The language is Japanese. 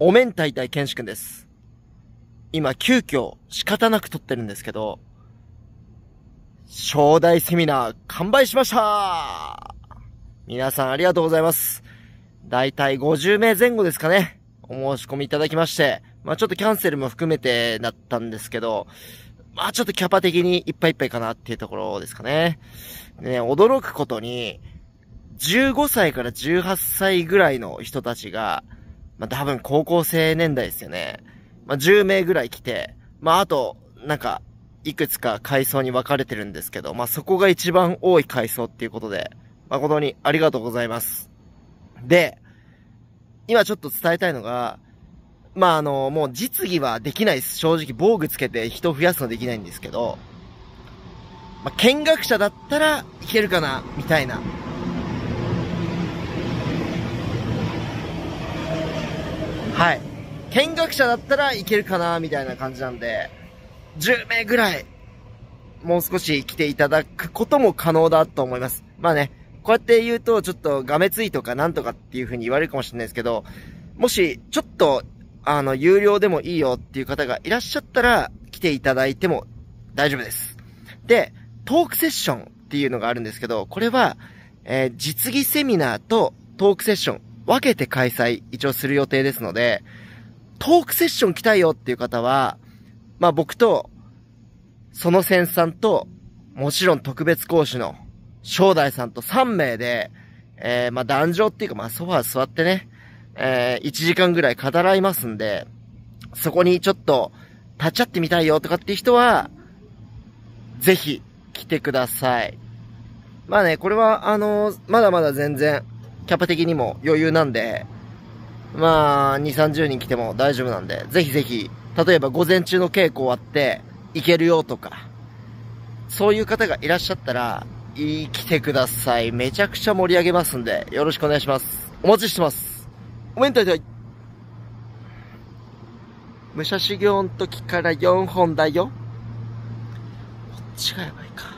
お面体対剣士くんです。今、急遽、仕方なく撮ってるんですけど、商代セミナー、完売しました皆さんありがとうございます。だいたい50名前後ですかね。お申し込みいただきまして、まあちょっとキャンセルも含めてだったんですけど、まあちょっとキャパ的にいっぱいいっぱいかなっていうところですかね。ね、驚くことに、15歳から18歳ぐらいの人たちが、まあ、多分高校生年代ですよね。まあ、10名ぐらい来て、まあ、あと、なんか、いくつか階層に分かれてるんですけど、まあ、そこが一番多い階層っていうことで、誠にありがとうございます。で、今ちょっと伝えたいのが、まあ、あの、もう実技はできないです。正直防具つけて人増やすのできないんですけど、まあ、見学者だったらいけるかな、みたいなはい。見学者だったらいけるかな、みたいな感じなんで、10名ぐらい、もう少し来ていただくことも可能だと思います。まあね、こうやって言うと、ちょっとがめついとかなんとかっていう風に言われるかもしれないですけど、もし、ちょっと、あの、有料でもいいよっていう方がいらっしゃったら、来ていただいても大丈夫です。で、トークセッションっていうのがあるんですけど、これは、えー、実技セミナーとトークセッション、分けて開催、一応する予定ですので、トークセッション来たいよっていう方は、まあ僕と、そのセンさんと、もちろん特別講師の正代さんと3名で、えー、まあ壇上っていうかまあソファー座ってね、えー、1時間ぐらい語らいますんで、そこにちょっと立っちゃってみたいよとかっていう人は、ぜひ来てください。まあね、これはあのー、まだまだ全然キャパ的にも余裕なんで、まあ、2、30人来ても大丈夫なんで、ぜひぜひ、例えば午前中の稽古終わって、行けるよとか、そういう方がいらっしゃったら、来てください。めちゃくちゃ盛り上げますんで、よろしくお願いします。お待ちしてます。おめでとう武者修行の時から4本だよ。こっちがやばいか。